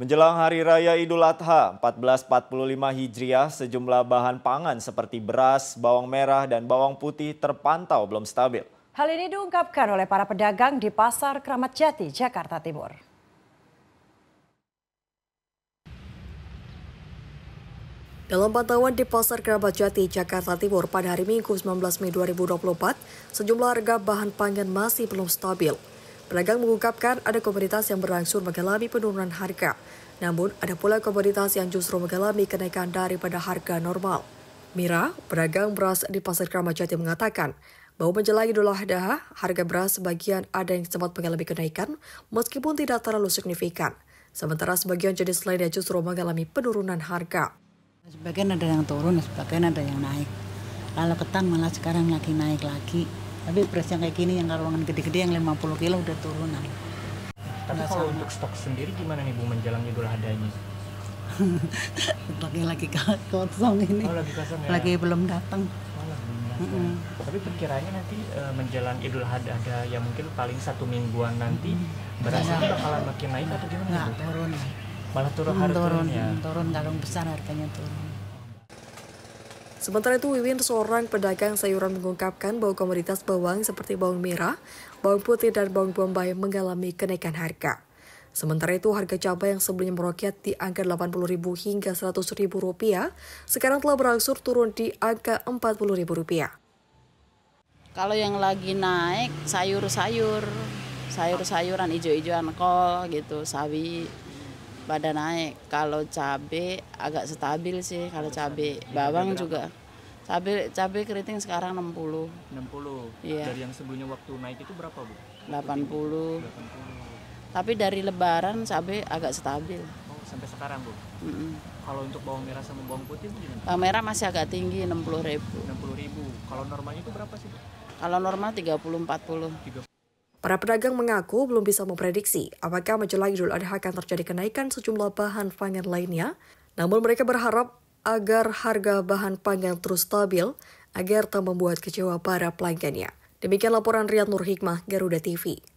Menjelang Hari Raya Idul Adha 1445 Hijriah, sejumlah bahan pangan seperti beras, bawang merah, dan bawang putih terpantau belum stabil. Hal ini diungkapkan oleh para pedagang di Pasar Kramat Jati, Jakarta Timur. Dalam pantauan di Pasar Kerabat Jati, Jakarta Timur pada hari Minggu 19 Mei 2024, sejumlah harga bahan pangan masih belum stabil. Pedagang mengungkapkan ada komoditas yang berlangsung mengalami penurunan harga, namun ada pula komoditas yang justru mengalami kenaikan daripada harga normal. Mira, pedagang beras di Pasar Kramat Jati mengatakan, bahwa menjelang Idul Adha, harga beras sebagian ada yang sempat mengalami kenaikan meskipun tidak terlalu signifikan. Sementara sebagian jenis lainnya justru mengalami penurunan harga. Sebagian ada yang turun, sebagian ada yang naik. Kalau ketan malah sekarang lagi naik lagi tapi beras yang kayak gini yang karungan gede-gede yang 50 kilo udah turunan tapi Nggak kalau sama. untuk stok sendiri gimana nih Bu menjelang Idul Adha ini? lagi lagi kosong ini. Oh, lagi kosong ya. Lagi belum datang. Mm -hmm. Tapi perkiranya nanti e, menjelang Idul Adha ada yang mungkin paling satu mingguan nanti mm berasnya bakalan makin naik atau gimana? Nggak, turun. Malah turun, hmm, turun, turun ya. Turun kalau besar harganya turun. Sementara itu, Wiwin, seorang pedagang sayuran mengungkapkan bahwa komoditas bawang seperti bawang merah, bawang putih, dan bawang bombay mengalami kenaikan harga. Sementara itu, harga cabai yang sebelumnya meroket di angka Rp80.000 hingga Rp100.000, sekarang telah berangsur turun di angka Rp40.000. Kalau yang lagi naik, sayur-sayur, sayur-sayuran, ijo-ijoan kol gitu, sawi, pada naik. Kalau cabai agak stabil sih kalau cabai. Bawang juga. Cabai cabai keriting sekarang 60. 60. Iya. Dari yang sebelumnya waktu naik itu berapa, Bu? 80. 80. Tapi dari lebaran cabai agak stabil. Oh, sampai sekarang, Bu. Mm -mm. Kalau untuk bawang merah sama bawang putih gimana? Bawang merah masih agak tinggi 60.000. 60.000. Kalau normalnya itu berapa sih, Bu? Kalau normal 30 40. 30. Para pedagang mengaku belum bisa memprediksi apakah menjelang Idul Adha akan terjadi kenaikan sejumlah bahan pangan lainnya. Namun mereka berharap agar harga bahan pangan terus stabil agar tak membuat kecewa para pelanggannya. Demikian laporan Riyad Nur Hikmah, Garuda TV.